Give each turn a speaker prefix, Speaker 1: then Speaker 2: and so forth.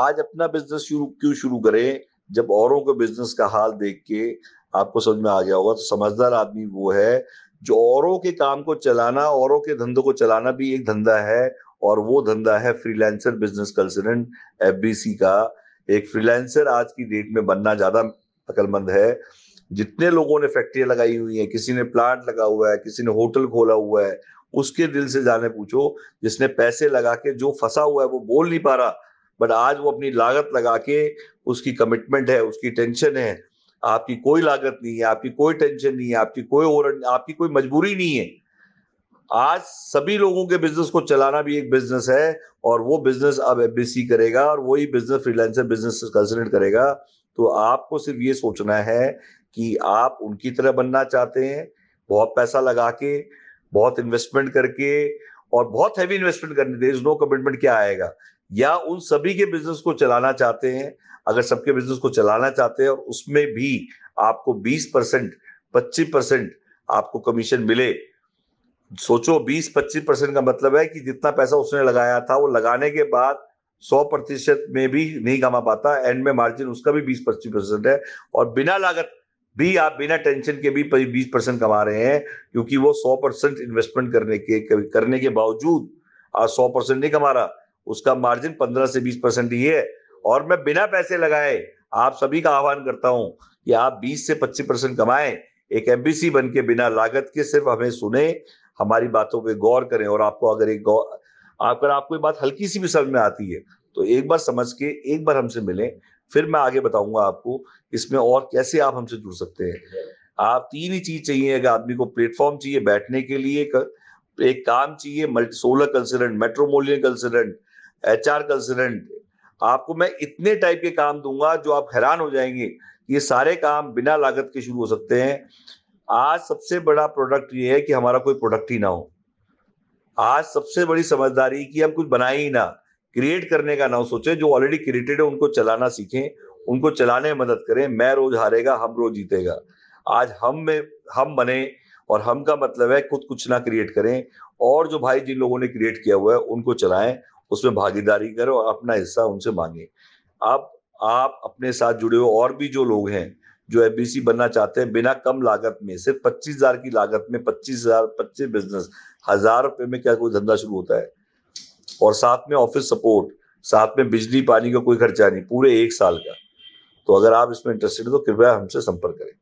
Speaker 1: आज अपना बिजनेस शुरू क्यों शुरू करें जब औरों के बिजनेस का हाल देख के आपको समझ में आ गया होगा तो समझदार आदमी वो है जो औरों के काम को चलाना औरों के धंधों को चलाना भी एक धंधा है और वो धंधा है फ्रीलांसर बिजनेस कंसल्टेंट एफ का एक फ्रीलांसर आज की डेट में बनना ज्यादा अकलमंद है जितने लोगों ने फैक्ट्रियां लगाई हुई है किसी ने प्लांट लगा हुआ है किसी ने होटल खोला हुआ है उसके दिल से जाने पूछो जिसने पैसे लगा के जो फंसा हुआ है वो बोल नहीं पा रहा बट आज वो अपनी लागत लगा के उसकी कमिटमेंट है उसकी टेंशन है आपकी कोई लागत नहीं है आपकी कोई टेंशन नहीं है आपकी कोई और आपकी कोई मजबूरी नहीं है आज सभी लोगों के बिजनेस को चलाना भी एक बिजनेस है और वो बिजनेस अब एफबीसी करेगा और वही बिजनेस फ्रीलांसर बिजनेस कंसल्टेंट करेगा तो आपको सिर्फ ये सोचना है कि आप उनकी तरह बनना चाहते हैं बहुत पैसा लगा के बहुत इन्वेस्टमेंट करके और बहुत हैवी इन्वेस्टमेंट करने देर नो कमिटमेंट क्या आएगा या उन सभी के बिजनेस को चलाना चाहते हैं अगर सबके बिजनेस को चलाना चाहते हैं और उसमें भी आपको 20 परसेंट पच्चीस परसेंट आपको कमीशन मिले सोचो 20 पच्चीस परसेंट का मतलब है कि जितना पैसा उसने लगाया था वो लगाने के बाद 100 प्रतिशत में भी नहीं कमा पाता एंड में मार्जिन उसका भी 20 पच्चीस परसेंट है और बिना लागत भी आप बिना टेंशन के भी बीस परसेंट कमा रहे हैं क्योंकि वो सौ परसेंट इन्वेस्टमेंट करने के करने के बावजूद आज सौ परसेंट नहीं कमा रहा उसका मार्जिन पंद्रह से बीस परसेंट ही है और मैं बिना पैसे लगाए आप सभी का आह्वान करता हूं कि आप 20 से 25 परसेंट कमाएं एक एमबीसी बन के बिना लागत के सिर्फ हमें सुने हमारी बातों पे गौर करें और आपको अगर एक गौर अगर आपको बात हल्की सी भी समझ में आती है तो एक बार समझ के एक बार हमसे मिलें फिर मैं आगे बताऊंगा आपको इसमें और कैसे आप हमसे जुड़ सकते हैं आप तीन ही चीज चाहिए अगर आदमी को प्लेटफॉर्म चाहिए बैठने के लिए एक काम चाहिए multi solar consultant matrimonial consultant H R consultant आपको मैं इतने टाइप के काम दूंगा जो आप हैरान हो जाएंगे ये सारे काम बिना लागत के शुरू हो सकते हैं आज सबसे बड़ा प्रोडक्ट ये है कि हमारा कोई प्रोडक्ट ही ना हो आज सबसे बड़ी समझदारी कि हम कुछ बनाए ही ना क्रिएट करने का ना सोचे जो ऑलरेडी क्रिएटेड है उनको चलाना सीखें उनको चलाने में मदद करें मैं रोज हारेगा हम रोज जीतेगा आज हम में हम बने और हम का मतलब है खुद कुछ ना क्रिएट करें और जो भाई जिन लोगों ने क्रिएट किया हुआ है उनको चलाएं उसमें भागीदारी करें और अपना हिस्सा उनसे मांगे आप आप अपने साथ जुड़े हुए और भी जो लोग हैं जो एफ बनना चाहते हैं बिना कम लागत में सिर्फ पच्चीस हजार की लागत में पच्चीस हजार पच्चीस बिजनेस हजार रुपये में क्या कोई धंधा शुरू होता है और साथ में ऑफिस सपोर्ट साथ में बिजली पानी का कोई खर्चा नहीं पूरे एक साल का तो अगर आप इसमें इंटरेस्टेड हो तो कृपया हमसे संपर्क करें